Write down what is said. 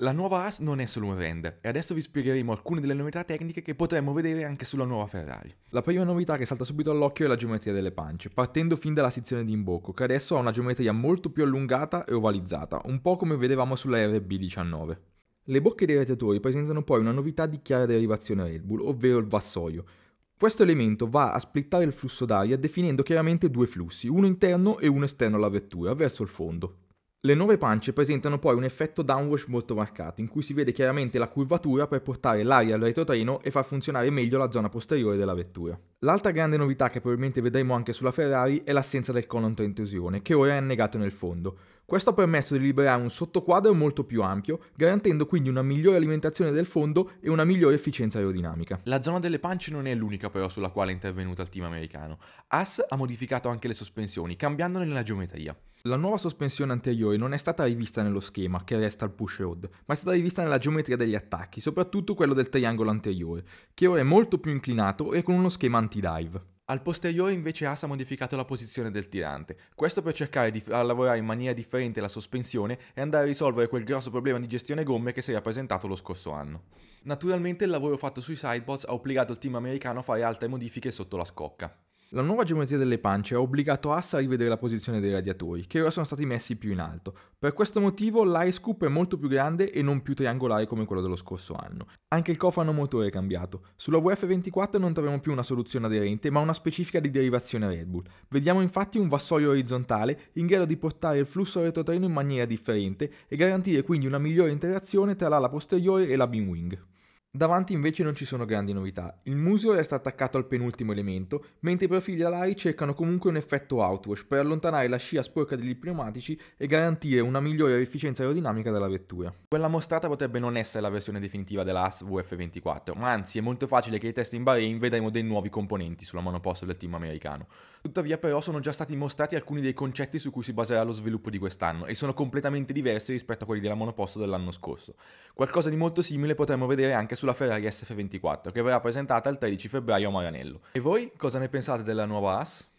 La nuova AS non è solo un render e adesso vi spiegheremo alcune delle novità tecniche che potremmo vedere anche sulla nuova Ferrari. La prima novità che salta subito all'occhio è la geometria delle pance, partendo fin dalla sezione di imbocco che adesso ha una geometria molto più allungata e ovalizzata, un po' come vedevamo sulla RB19. Le bocche dei radiatori presentano poi una novità di chiara derivazione Red Bull, ovvero il vassoio. Questo elemento va a splittare il flusso d'aria definendo chiaramente due flussi, uno interno e uno esterno alla vettura, verso il fondo. Le nuove pance presentano poi un effetto downwash molto marcato, in cui si vede chiaramente la curvatura per portare l'aria al retrotreno e far funzionare meglio la zona posteriore della vettura. L'altra grande novità che probabilmente vedremo anche sulla Ferrari è l'assenza del colon tra intrusione, che ora è annegato nel fondo, questo ha permesso di liberare un sottoquadro molto più ampio, garantendo quindi una migliore alimentazione del fondo e una migliore efficienza aerodinamica. La zona delle pance non è l'unica però sulla quale è intervenuto il team americano. Haas ha modificato anche le sospensioni, cambiandone la geometria. La nuova sospensione anteriore non è stata rivista nello schema, che resta al push rod, ma è stata rivista nella geometria degli attacchi, soprattutto quello del triangolo anteriore, che ora è molto più inclinato e con uno schema anti-dive. Al posteriore invece Haas ha modificato la posizione del tirante, questo per cercare di far lavorare in maniera differente la sospensione e andare a risolvere quel grosso problema di gestione gomme che si era presentato lo scorso anno. Naturalmente il lavoro fatto sui sidebots ha obbligato il team americano a fare altre modifiche sotto la scocca. La nuova geometria delle pance ha obbligato AS a rivedere la posizione dei radiatori, che ora sono stati messi più in alto. Per questo motivo l'ice l'iScoop è molto più grande e non più triangolare come quello dello scorso anno. Anche il cofano motore è cambiato. Sulla VF24 non troviamo più una soluzione aderente, ma una specifica di derivazione Red Bull. Vediamo infatti un vassoio orizzontale in grado di portare il flusso retrotreno in maniera differente e garantire quindi una migliore interazione tra l'ala posteriore e la beam wing. Davanti invece non ci sono grandi novità, il muso resta attaccato al penultimo elemento, mentre i profili alari cercano comunque un effetto outwash per allontanare la scia sporca degli pneumatici e garantire una migliore efficienza aerodinamica della vettura. Quella mostrata potrebbe non essere la versione definitiva della AS VF24, ma anzi è molto facile che i test in Bahrain vedremo dei nuovi componenti sulla monoposto del team americano. Tuttavia però sono già stati mostrati alcuni dei concetti su cui si baserà lo sviluppo di quest'anno e sono completamente diversi rispetto a quelli della monoposto dell'anno scorso. Qualcosa di molto simile potremmo vedere anche su sulla Ferrari SF24 che verrà presentata il 13 febbraio a Maranello. E voi cosa ne pensate della nuova AS?